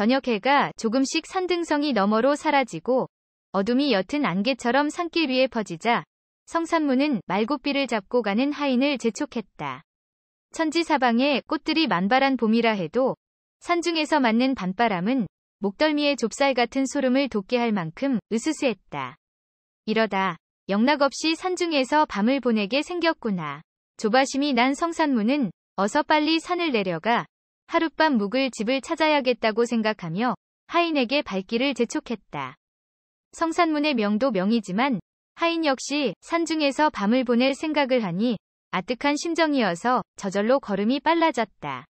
저녁 해가 조금씩 산등성이 너머로 사라지고 어둠이 옅은 안개처럼 산길 위에 퍼지자 성산문은 말굽비를 잡고 가는 하인을 재촉했다. 천지사방에 꽃들이 만발한 봄이라 해도 산중에서 맞는 밤바람은 목덜미의 좁쌀 같은 소름을 돋게 할 만큼 으스스했다. 이러다 영락 없이 산중에서 밤을 보내게 생겼구나. 조바심이 난 성산문은 어서 빨리 산을 내려가 하룻밤 묵을 집을 찾아야겠다고 생각하며 하인에게 발길을 재촉했다. 성산문의 명도 명이지만 하인 역시 산중에서 밤을 보낼 생각을 하니 아득한 심정이어서 저절로 걸음이 빨라졌다.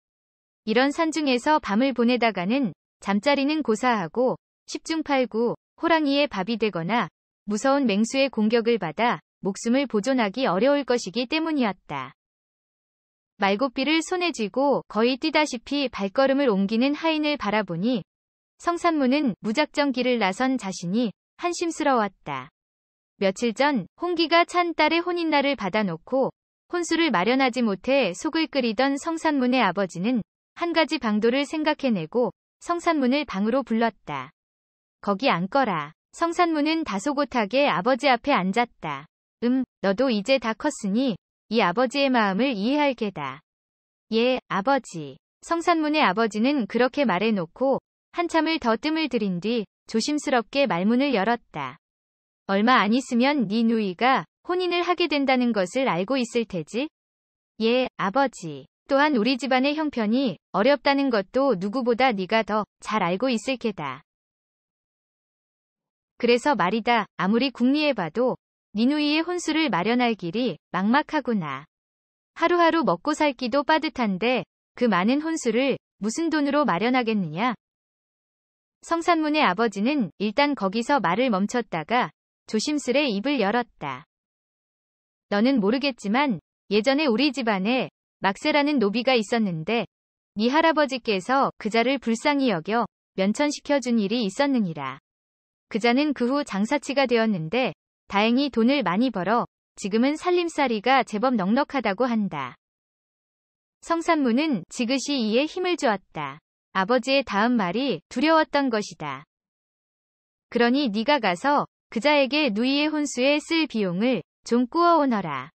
이런 산중에서 밤을 보내다가는 잠자리는 고사하고 십중팔구 호랑이의 밥이 되거나 무서운 맹수의 공격을 받아 목숨을 보존하기 어려울 것이기 때문이었다. 말고삐를 손에 쥐고 거의 뛰다시피 발걸음을 옮기는 하인을 바라보니 성산문은 무작정 길을 나선 자신이 한심스러웠다. 며칠 전 홍기가 찬 딸의 혼인날을 받아놓고 혼수를 마련하지 못해 속을 끓이던 성산문의 아버지는 한 가지 방도를 생각해내고 성산문을 방으로 불렀다. 거기 앉거라. 성산문은 다소곳하게 아버지 앞에 앉았다. 음, 너도 이제 다 컸으니 이 아버지의 마음을 이해할게다. 예, 아버지. 성산문의 아버지는 그렇게 말해놓고 한참을 더 뜸을 들인 뒤 조심스럽게 말문을 열었다. 얼마 안 있으면 네 누이가 혼인을 하게 된다는 것을 알고 있을 테지? 예, 아버지. 또한 우리 집안의 형편이 어렵다는 것도 누구보다 네가 더 잘 알고 있을 게다. 그래서 말이다. 아무리 궁리해봐도 니누이의 혼수를 마련할 길이 막막하구나. 하루하루 먹고 살기도 빠듯한데 그 많은 혼수를 무슨 돈으로 마련하겠느냐? 성산문의 아버지는 일단 거기서 말을 멈췄다가 조심스레 입을 열었다. 너는 모르겠지만 예전에 우리 집안에 막세라는 노비가 있었는데 네 할아버지께서 그자를 불쌍히 여겨 면천시켜준 일이 있었느니라. 그자는 그 후 장사치가 되었는데 다행히 돈을 많이 벌어 지금은 살림살이가 제법 넉넉하다고 한다. 성산문은 지그시 이에 힘을 주었다. 아버지의 다음 말이 두려웠던 것이다. 그러니 네가 가서 그자에게 누이의 혼수에 쓸 비용을 좀 꾸어오너라.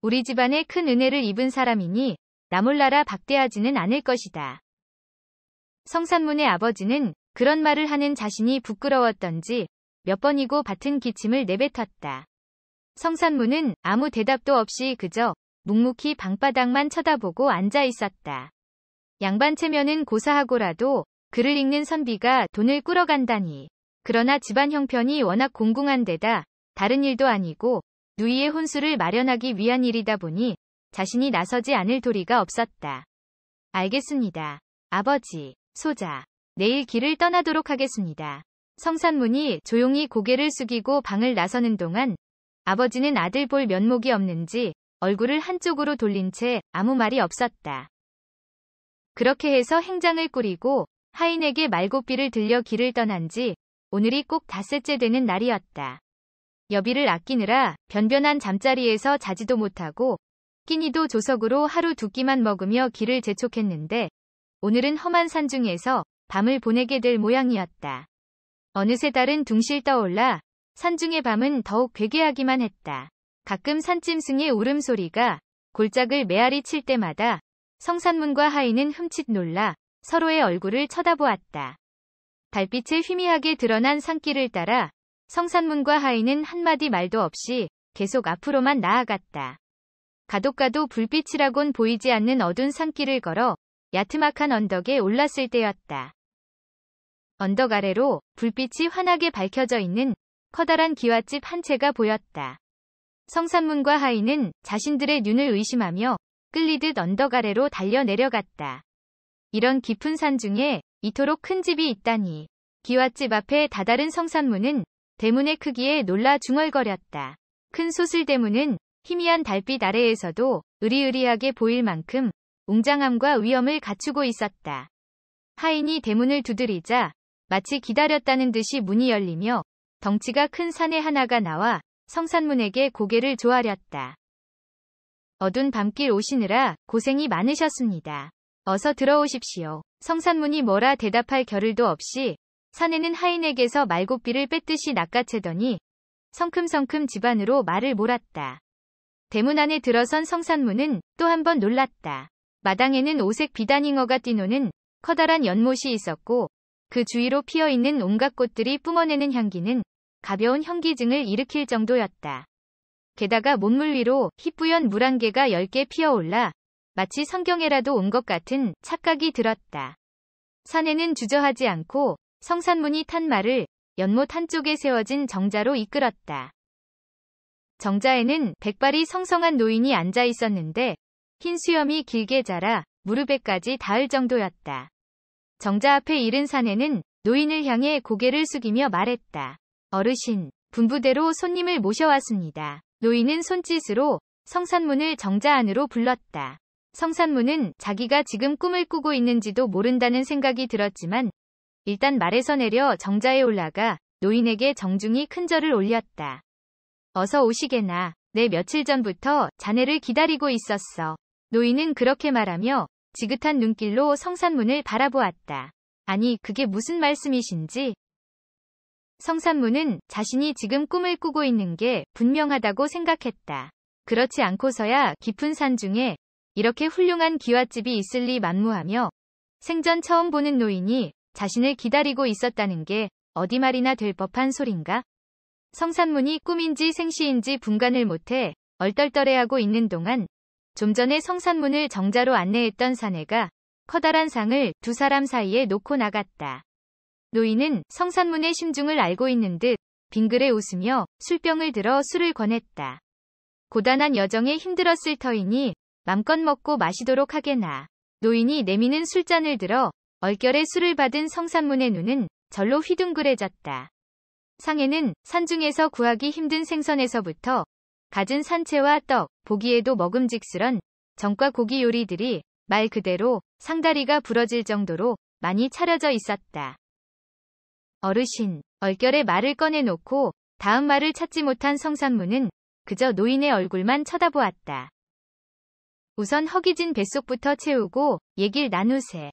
우리 집안에 큰 은혜를 입은 사람이니 나몰라라 박대하지는 않을 것이다. 성산문의 아버지는 그런 말을 하는 자신이 부끄러웠던지 몇 번이고 밭은 기침을 내뱉었다. 성산무는 아무 대답도 없이 그저 묵묵히 방바닥만 쳐다보고 앉아 있었다. 양반 체면은 고사하고라도 글을 읽는 선비가 돈을 끌어간다니. 그러나 집안 형편이 워낙 공공한 데다 다른 일도 아니고 누이의 혼수를 마련하기 위한 일이다 보니 자신이 나서지 않을 도리가 없었다. 알겠습니다. 아버지, 소자, 내일 길을 떠나도록 하겠습니다. 성산문이 조용히 고개를 숙이고 방을 나서는 동안 아버지는 아들 볼 면목이 없는지 얼굴을 한쪽으로 돌린 채 아무 말이 없었다. 그렇게 해서 행장을 꾸리고 하인에게 말고삐를 들려 길을 떠난 지 오늘이 꼭 닷새째 되는 날이었다. 여비를 아끼느라 변변한 잠자리에서 자지도 못하고 끼니도 조석으로 하루 두 끼만 먹으며 길을 재촉했는데 오늘은 험한 산 중에서 밤을 보내게 될 모양이었다. 어느새 달은 둥실 떠올라 산중의 밤은 더욱 괴괴하기만 했다. 가끔 산짐승의 울음소리가 골짝을 메아리 칠 때마다 성산문과 하인은 흠칫 놀라 서로의 얼굴을 쳐다보았다. 달빛에 희미하게 드러난 산길을 따라 성산문과 하인은 한마디 말도 없이 계속 앞으로만 나아갔다. 가도가도 불빛이라곤 보이지 않는 어두운 산길을 걸어 야트막한 언덕에 올랐을 때였다. 언덕 아래로 불빛이 환하게 밝혀져 있는 커다란 기와집 한 채가 보였다. 성산문과 하인은 자신들의 눈을 의심하며 끌리듯 언덕 아래로 달려 내려갔다. 이런 깊은 산 중에 이토록 큰 집이 있다니. 기와집 앞에 다다른 성산문은 대문의 크기에 놀라 중얼거렸다. 큰 소슬대문은 희미한 달빛 아래에서도 으리으리하게 보일 만큼 웅장함과 위엄을 갖추고 있었다. 하인이 대문을 두드리자 마치 기다렸다는 듯이 문이 열리며 덩치가 큰산내 하나가 나와 성산문에게 고개를 조아렸다. 어둔 밤길 오시느라 고생이 많으셨습니다. 어서 들어오십시오. 성산문이 뭐라 대답할 겨를도 없이 산에는 하인에게서 말고삐를 뺐듯이 낚아채더니 성큼성큼 집안으로 말을 몰았다. 대문 안에 들어선 성산문은 또 한 번 놀랐다. 마당에는 오색 비단잉어가 뛰노는 커다란 연못이 있었고 그 주위로 피어있는 온갖 꽃들이 뿜어내는 향기는 가벼운 현기증을 일으킬 정도였다. 게다가 몸물 위로 희뿌연 물안 개가 10개 피어올라 마치 성경에라도 온 것 같은 착각이 들었다. 사내는 주저하지 않고 성산문이 탄 말을 연못 한쪽에 세워진 정자로 이끌었다. 정자에는 백발이 성성한 노인이 앉아 있었는데 흰 수염이 길게 자라 무릎에까지 닿을 정도였다. 정자 앞에 이른 사내는 노인을 향해 고개를 숙이며 말했다. 어르신, 분부대로 손님을 모셔왔습니다. 노인은 손짓으로 성산문을 정자 안으로 불렀다. 성산문은 자기가 지금 꿈을 꾸고 있는지도 모른다는 생각이 들었지만 일단 말에서 내려 정자에 올라가 노인에게 정중히 큰절을 올렸다. 어서 오시게나. 내 며칠 전부터 자네를 기다리고 있었어. 노인은 그렇게 말하며 지긋한 눈길로 성산문을 바라보았다. 아니 그게 무슨 말씀이신지? 성산문은 자신이 지금 꿈을 꾸고 있는 게 분명하다고 생각했다. 그렇지 않고서야 깊은 산 중에 이렇게 훌륭한 기와집이 있을 리 만무하며 생전 처음 보는 노인이 자신을 기다리고 있었다는 게 어디 말이나 될 법한 소린가? 성산문이 꿈인지 생시인지 분간을 못해 얼떨떨해하고 있는 동안 좀 전에 성산문을 정자로 안내했던 사내가 커다란 상을 두 사람 사이에 놓고 나갔다. 노인은 성산문의 심중을 알고 있는 듯 빙그레 웃으며 술병을 들어 술을 권했다. 고단한 여정에 힘들었을 터이니 맘껏 먹고 마시도록 하게나. 노인이 내미는 술잔을 들어 얼결에 술을 받은 성산문의 눈은 절로 휘둥그레졌다. 상해는 산중에서 구하기 힘든 생선에서부터 갖은 산채와 떡, 보기에도 먹음직스런 정과 고기 요리들이 말 그대로 상다리가 부러질 정도로 많이 차려져 있었다. 어르신, 얼결에 말을 꺼내놓고 다음 말을 찾지 못한 성산문은 그저 노인의 얼굴만 쳐다보았다. 우선 허기진 뱃속부터 채우고 얘길 나누세.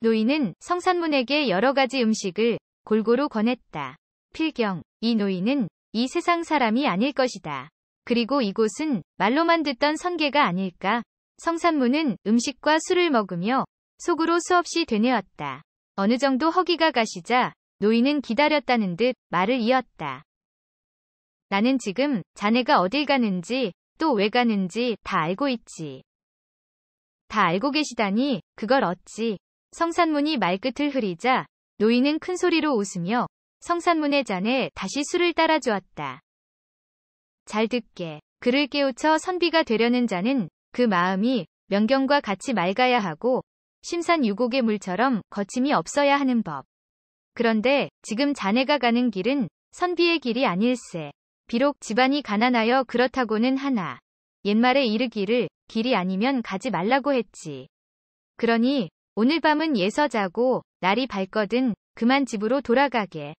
노인은 성산문에게 여러 가지 음식을 골고루 권했다. 필경, 이 노인은 이 세상 사람이 아닐 것이다. 그리고 이곳은 말로만 듣던 성계가 아닐까. 성산문은 음식과 술을 먹으며 속으로 수없이 되뇌었다. 어느 정도 허기가 가시자 노인은 기다렸다는 듯 말을 이었다. 나는 지금 자네가 어딜 가는지 또 왜 가는지 다 알고 있지. 다 알고 계시다니 그걸 어찌. 성산문이 말끝을 흐리자 노인은 큰 소리로 웃으며 성산문의 잔에 다시 술을 따라 주었다. 잘 듣게 그를 깨우쳐 선비가 되려는 자는 그 마음이 명경과 같이 맑아야 하고 심산 유곡의 물처럼 거침이 없어야 하는 법. 그런데 지금 자네가 가는 길은 선비의 길이 아닐세. 비록 집안이 가난하여 그렇다고는 하나. 옛말에 이르기를 길이 아니면 가지 말라고 했지. 그러니 오늘 밤은 예서 자고 날이 밝거든 그만 집으로 돌아가게.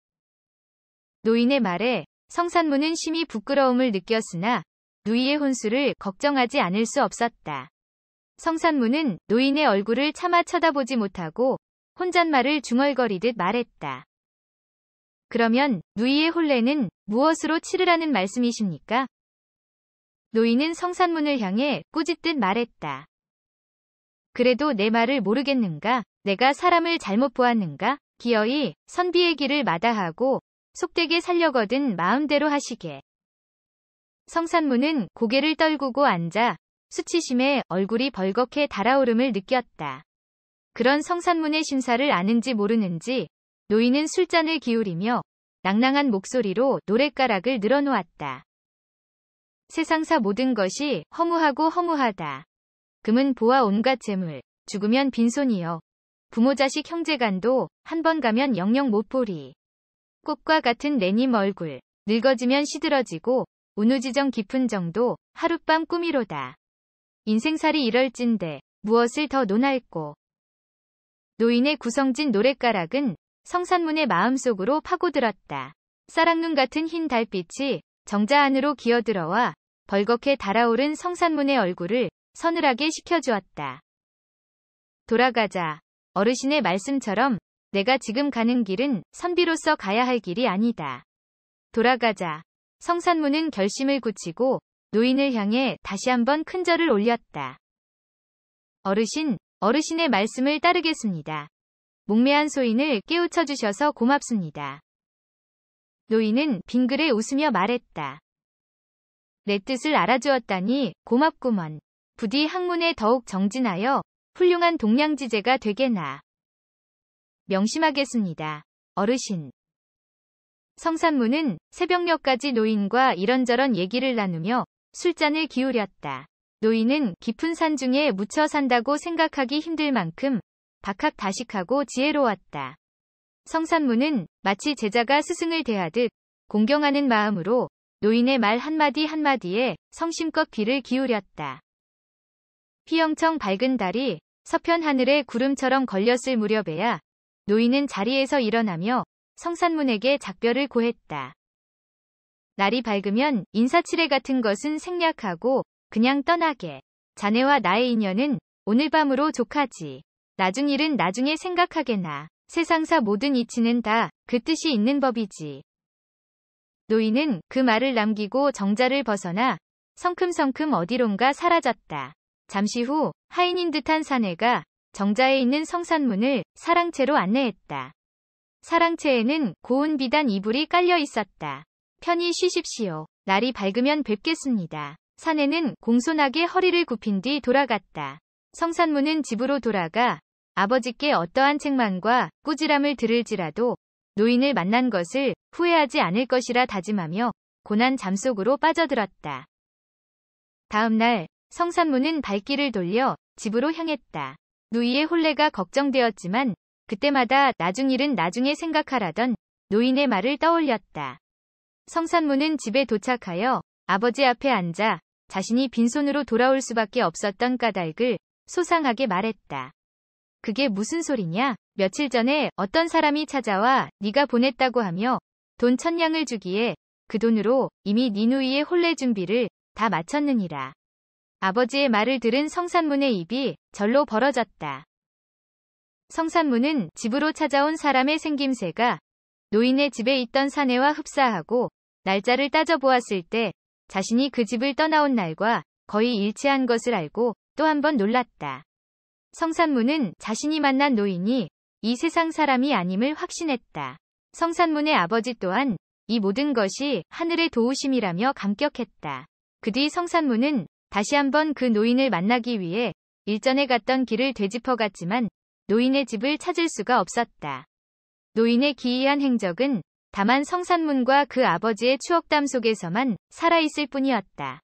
노인의 말에 성산문은 심히 부끄러움을 느꼈으나 누이의 혼수를 걱정하지 않을 수 없었다. 성산문은 노인의 얼굴을 차마 쳐다보지 못하고 혼잣말을 중얼거리듯 말했다. 그러면 누이의 혼례는 무엇으로 치르라는 말씀이십니까? 노인은 성산문을 향해 꾸짖듯 말했다. 그래도 내 말을 모르겠는가? 내가 사람을 잘못 보았는가? 기어이 선비의 길을 마다하고 속되게 살려거든 마음대로 하시게. 성산문은 고개를 떨구고 앉아 수치심에 얼굴이 벌겋게 달아오름을 느꼈다. 그런 성산문의 심사를 아는지 모르는지 노인은 술잔을 기울이며 낭낭한 목소리로 노랫가락을 늘어놓았다. 세상사 모든 것이 허무하고 허무하다. 금은 보아 온갖 재물, 죽으면 빈손이여. 부모 자식 형제간도 한 번 가면 영영 못 보리. 꽃과 같은 내님 얼굴, 늙어지면 시들어지고 우누지정 깊은 정도 하룻밤 꾸미로다. 인생살이 이럴진데 무엇을 더 논할꼬. 노인의 구성진 노랫가락은 성산문의 마음속으로 파고들었다. 사랑눈 같은 흰 달빛이 정자 안으로 기어들어와 벌겋게 달아오른 성산문의 얼굴을 서늘하게 식혀주었다. 돌아가자. 어르신의 말씀처럼 내가 지금 가는 길은 선비로서 가야 할 길이 아니다. 돌아가자. 성산문은 결심을 굳히고 노인을 향해 다시 한번 큰 절을 올렸다. 어르신, 어르신의 말씀을 따르겠습니다. 몽매한 소인을 깨우쳐 주셔서 고맙습니다. 노인은 빙글에 웃으며 말했다. 내 뜻을 알아주었다니 고맙구먼. 부디 학문에 더욱 정진하여 훌륭한 동양지제가 되게나. 명심하겠습니다. 어르신. 성산문은 새벽녘까지 노인과 이런저런 얘기를 나누며 술잔을 기울였다. 노인은 깊은 산 중에 묻혀 산다고 생각하기 힘들 만큼 박학다식하고 지혜로웠다. 성산문은 마치 제자가 스승을 대하듯 공경하는 마음으로 노인의 말 한마디 한마디에 성심껏 귀를 기울였다. 휘영청 밝은 달이 서편 하늘에 구름처럼 걸렸을 무렵에야 노인은 자리에서 일어나며 성산문에게 작별을 고했다. 날이 밝으면 인사치레 같은 것은 생략하고 그냥 떠나게. 자네와 나의 인연은 오늘 밤으로 족하지. 나중 일은 나중에 생각하게나. 세상사 모든 이치는 다 그 뜻이 있는 법이지. 노인은 그 말을 남기고 정자를 벗어나 성큼성큼 어디론가 사라졌다. 잠시 후 하인인 듯한 사내가 정자에 있는 성산문을 사랑채로 안내했다. 사랑채에는 고운 비단 이불이 깔려 있었다. 편히 쉬십시오. 날이 밝으면 뵙겠습니다. 사내는 공손하게 허리를 굽힌 뒤 돌아갔다. 성산문은 집으로 돌아가 아버지께 어떠한 책망과 꾸지람을 들을지라도 노인을 만난 것을 후회하지 않을 것이라 다짐하며 고난 잠속으로 빠져들었다. 다음날 성산문은 발길을 돌려 집으로 향했다. 누이의 혼례가 걱정되었지만 그때마다 나중 일은 나중에 생각하라던 노인의 말을 떠올렸다. 성산문은 집에 도착하여 아버지 앞에 앉아 자신이 빈손으로 돌아올 수밖에 없었던 까닭을 소상하게 말했다. 그게 무슨 소리냐? 며칠 전에 어떤 사람이 찾아와 네가 보냈다고 하며 돈 천냥을 주기에 그 돈으로 이미 니누이의 네 혼례 준비를 다 마쳤느니라. 아버지의 말을 들은 성산문의 입이 절로 벌어졌다. 성산문은 집으로 찾아온 사람의 생김새가 노인의 집에 있던 사내와 흡사하고 날짜를 따져보았을 때 자신이 그 집을 떠나온 날과 거의 일치한 것을 알고 또 한 번 놀랐다. 성산문은 자신이 만난 노인이 이 세상 사람이 아님을 확신했다. 성산문의 아버지 또한 이 모든 것이 하늘의 도우심이라며 감격했다. 그 뒤 성산문은 다시 한번 그 노인을 만나기 위해 일전에 갔던 길을 되짚어 갔지만 노인의 집을 찾을 수가 없었다. 노인의 기이한 행적은 다만 성산문과 그 아버지의 추억담 속에서만 살아있을 뿐이었다.